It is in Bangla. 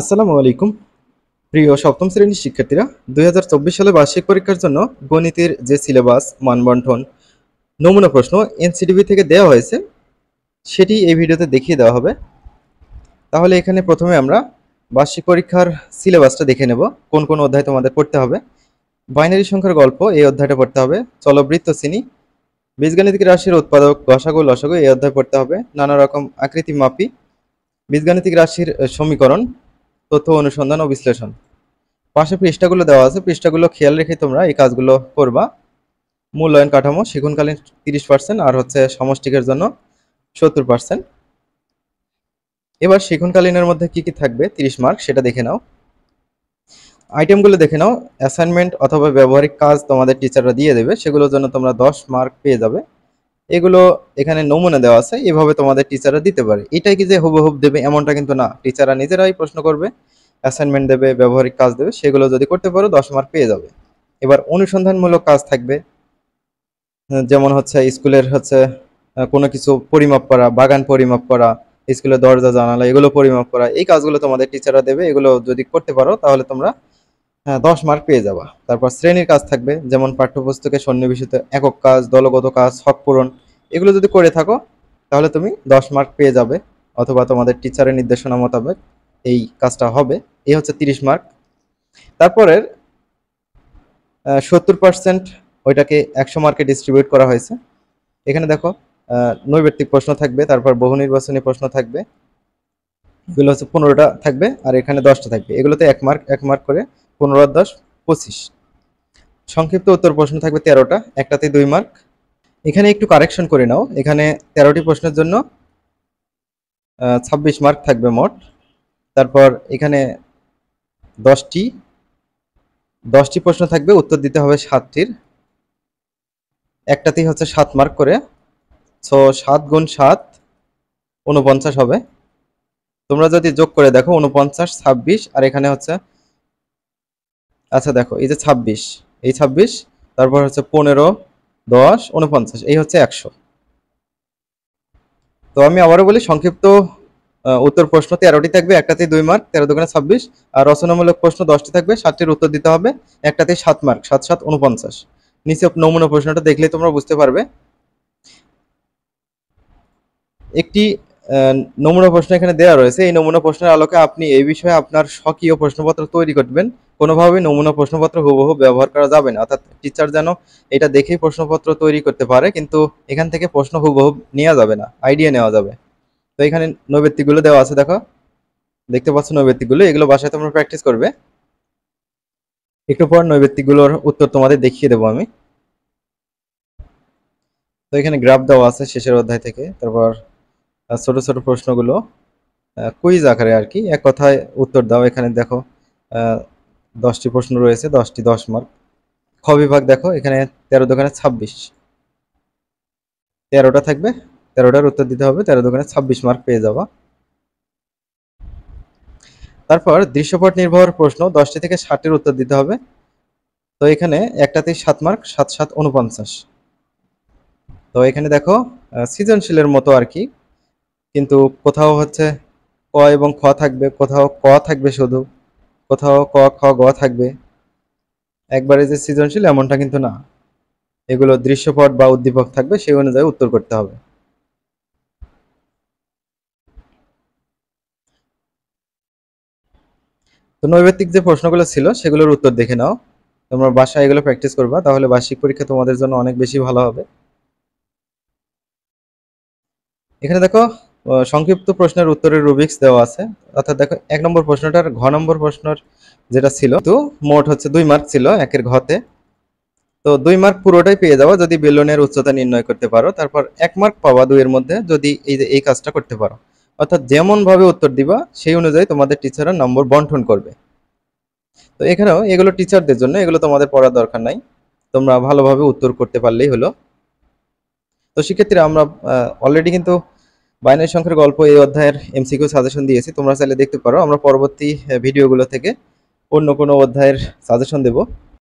আসসালামু আলাইকুম প্রিয় সপ্তম শ্রেণীর শিক্ষার্থীরা দুই সালে বার্ষিক পরীক্ষার জন্য গণিতের যে সিলেবাস মানবন্ঠন নমুনা প্রশ্ন এনসিডিবি থেকে দেওয়া হয়েছে সেটি এই ভিডিওতে দেখিয়ে দেওয়া হবে তাহলে এখানে প্রথমে আমরা বার্ষিক পরীক্ষার সিলেবাসটা দেখে নেব কোন কোন অধ্যায় তোমাদের পড়তে হবে বাইনারি সংখ্যার গল্প এই অধ্যায়টা পড়তে হবে চলবৃত্ত শ্রেণী বীজগাণিতিক রাশির উৎপাদক গসাগু লসাগু এই অধ্যায় পড়তে হবে নানা রকম আকৃতি মাপি বীজগাণিতিক রাশির সমীকরণ তথ্য অনুসন্ধান ও বিশ্লেষণ পাশে পৃষ্ঠাগুলো দেওয়া আছে পৃষ্ঠাগুলো খেয়াল রেখে তোমরা এই কাজগুলো করবা মূল্যায়ন কাঠামো শিখনকালীন তিরিশ পার্সেন্ট আর হচ্ছে সমষ্টিকের জন্য সত্তর পার্সেন্ট এবার শিখনকালীনের মধ্যে কি কি থাকবে তিরিশ মার্ক সেটা দেখে নাও আইটেমগুলো দেখে নাও অ্যাসাইনমেন্ট অথবা ব্যবহারিক কাজ তোমাদের টিচাররা দিয়ে দেবে সেগুলোর জন্য তোমরা দশ মার্ক পেয়ে যাবে এগুলো এখানে নমুনা দেওয়া আছে এভাবে তোমাদের টিচাররা দিতে পারে এটাই কি যে হুবহুব দেবে এমনটা কিন্তু না টিচাররা নিজেরাই প্রশ্ন করবে অ্যাসাইনমেন্ট দেবে ব্যবহারিক কাজ দেবে সেগুলো যদি করতে পারো দশ মার্ক পেয়ে যাবে এবার অনুসন্ধানমূলক কাজ থাকবে যেমন হচ্ছে স্কুলের হচ্ছে কোনো কিছু পরিমাপ করা বাগান পরিমাপ করা স্কুলের দরজা জানালা এগুলো পরিমাপ করা এই কাজগুলো তোমাদের টিচাররা দেবে এগুলো যদি করতে পারো তাহলে তোমরা হ্যাঁ, দশ মার্ক পেয়ে যাবা তারপর শ্রেণীর কাজ থাকবে যেমন পাঠ্যপুস্তকে সন্নিবেশিত একক কাজ দলগত কাজ হক পূরণ এগুলো যদি করে থাকো তাহলে তুমি দশ মার্ক পেয়ে যাবে অথবা তোমাদের টিচারের নির্দেশনা মোতাবেক এই কাজটা হবে এই হচ্ছে তিরিশ মার্ক তারপরের সত্তর পার্সেন্ট ওইটাকে একশো মার্কে ডিস্ট্রিবিউট করা হয়েছে এখানে দেখো নৈবেত্তিক প্রশ্ন থাকবে তারপর বহু নির্বাচনী প্রশ্ন থাকবে এগুলো হচ্ছে পনেরোটা থাকবে আর এখানে দশটা থাকবে এগুলোতে এক মার্ক এক মার্ক করে পনেরো দশ পঁচিশ সংক্ষিপ্ত উত্তর প্রশ্ন থাকবে তেরোটা একটাতে দুই মার্ক এখানে একটু কারেকশন করে নাও এখানে তেরোটি প্রশ্নের জন্য ছাব্বিশ মার্ক থাকবে মোট তারপর এখানে দশটি দশটি প্রশ্ন থাকবে উত্তর দিতে হবে সাতটির একটাতেই হচ্ছে সাত মার্ক করে সো সাত গুণ সাত উনপঞ্চাশ হবে তোমরা যদি যোগ করে দেখো উনপঞ্চাশ ছাব্বিশ আর এখানে হচ্ছে আচ্ছা দেখো এই যে ছাব্বিশ এই ছাব্বিশ তারপর হচ্ছে পনেরো দশ উনপঞ্চাশ এই হচ্ছে একশো তো আমি আবারও বলি সংক্ষিপ্ত উত্তর প্রশ্ন তেরোটি থাকবে একটাতে দুই মার্ক তেরো দোকানে ছাব্বিশ আর রচনামূলক প্রশ্ন দশটি থাকবে সাতটির উত্তর দিতে হবে একটাতে সাত মার্ক সাত সাত উনপঞ্চাশ নিচে নমুনা প্রশ্নটা দেখলে তোমরা বুঝতে পারবে একটি নমুনা প্রশ্ন এখানে দেওয়া রয়েছে এই নমুনা প্রশ্নের আলোকে আপনি এই বিষয়ে আপনার স্বকীয় প্রশ্নপত্র তৈরি করবেন কোনোভাবেই নমুনা প্রশ্নপত্র হুবহু ব্যবহার করা যাবে না অর্থাৎ টিচার যেন এটা দেখেই প্রশ্নপত্র তৈরি করতে পারে কিন্তু এখান থেকে প্রশ্ন হুবহু নেওয়া যাবে না আইডিয়া নেওয়া যাবে তো এখানে নৈবেত্তিকগুলো দেওয়া আছে দেখো দেখতে পাচ্ছ নৈবেত্তিকগুলো এগুলো বাসায় তোমরা প্র্যাকটিস করবে একটু পর নৈবেত্তিকগুলোর উত্তর তোমাদের দেখিয়ে দেবো আমি তো এখানে গ্রাফ দেওয়া আছে শেষের অধ্যায় থেকে তারপর ছোট ছোট প্রশ্নগুলো কুইজ আকারে আর কি এক কথায় উত্তর দাও এখানে দেখো দশটি প্রশ্ন রয়েছে দশটি দশ মার্ক খ বিভাগ দেখো এখানে তেরো দোকানে ছাব্বিশ তেরোটা থাকবে তেরোটার উত্তর দিতে হবে তেরো দোকানে ছাব্বিশ মার্ক পেয়ে যাওয়া তারপর দৃশ্যপট নির্ভর প্রশ্ন দশটি থেকে ষাটের উত্তর দিতে হবে তো এখানে একটাতে সাত মার্ক সাত সাত উনপঞ্চাশ তো এখানে দেখো সৃজনশীলের মতো আর কি কিন্তু কোথাও হচ্ছে ক এবং খ থাকবে কোথাও ক থাকবে শুধু কোথাও ক খ গ থাকবে একবারে যে সৃজনশীল এমনটা কিন্তু না এগুলো দৃশ্যপট বা উদ্দীপক থাকবে সেই অনুযায়ী উত্তর করতে হবে তো নৈবেত্তিক যে প্রশ্নগুলো ছিল সেগুলোর উত্তর দেখে নাও তোমরা বাসায় এগুলো প্র্যাকটিস করবা তাহলে বার্ষিক পরীক্ষা তোমাদের জন্য অনেক বেশি ভালো হবে এখানে দেখো সংক্ষিপ্ত প্রশ্নের উত্তরের রুবিক্স দেওয়া আছে অর্থাৎ দেখো এক নম্বর প্রশ্নটার ঘ নম্বর প্রশ্নর যেটা ছিল তো মোট হচ্ছে দুই মার্ক ছিল একের ঘতে তো দুই মার্ক পুরোটাই পেয়ে যাওয়া যদি বেলুনের উচ্চতা নির্ণয় করতে পারো তারপর এক মার্ক পাওয়া দুইয়ের মধ্যে যদি এই যে এই কাজটা করতে পারো অর্থাৎ যেমনভাবে উত্তর দিবা সেই অনুযায়ী তোমাদের টিচাররা নম্বর বন্টন করবে তো এখানেও এগুলো টিচারদের জন্য এগুলো তোমাদের পড়ার দরকার নাই তোমরা ভালোভাবে উত্তর করতে পারলেই হলো তো সেক্ষেত্রে আমরা অলরেডি কিন্তু বাইনারি সংখ্যার গল্প এই অধ্যায়ের এমসিকিউ সাজেশন দিয়েছি তোমরা চাইলে দেখতে পারো আমরা পরবর্তী ভিডিওগুলো থেকে অন্য কোনো অধ্যায়ের সাজেশন দেবো